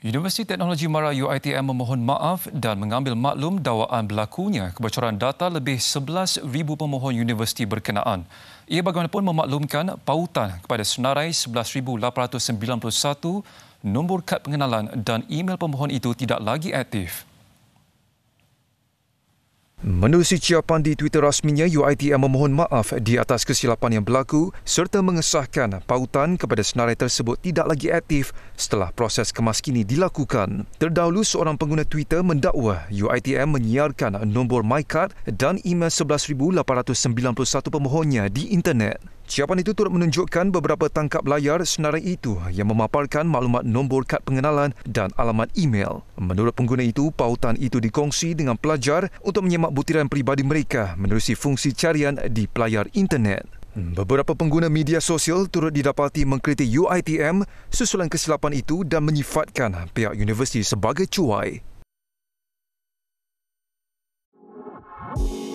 Universiti Teknologi Mara UiTM memohon maaf dan mengambil maklum dakwaan berlakunya kebocoran data lebih 11,000 pemohon universiti berkenaan. Ia bagaimanapun memaklumkan pautan kepada senarai 11,891 nombor kad pengenalan dan email pemohon itu tidak lagi aktif. Menerusi ciapan di Twitter rasminya, UITM memohon maaf di atas kesilapan yang berlaku serta mengesahkan pautan kepada senarai tersebut tidak lagi aktif setelah proses kemas kini dilakukan. Terdahulu, seorang pengguna Twitter mendakwa UITM menyiarkan nombor MyCard dan email 11,891 pemohonnya di internet. Siapan itu turut menunjukkan beberapa tangkap layar senarai itu yang memaparkan maklumat nombor kad pengenalan dan alamat email. Menurut pengguna itu, pautan itu dikongsi dengan pelajar untuk menyemak butiran peribadi mereka menerusi fungsi carian di pelayar internet. Beberapa pengguna media sosial turut didapati mengkritik UiTM susulan kesilapan itu dan menyifatkan pihak universiti sebagai cuai. Thank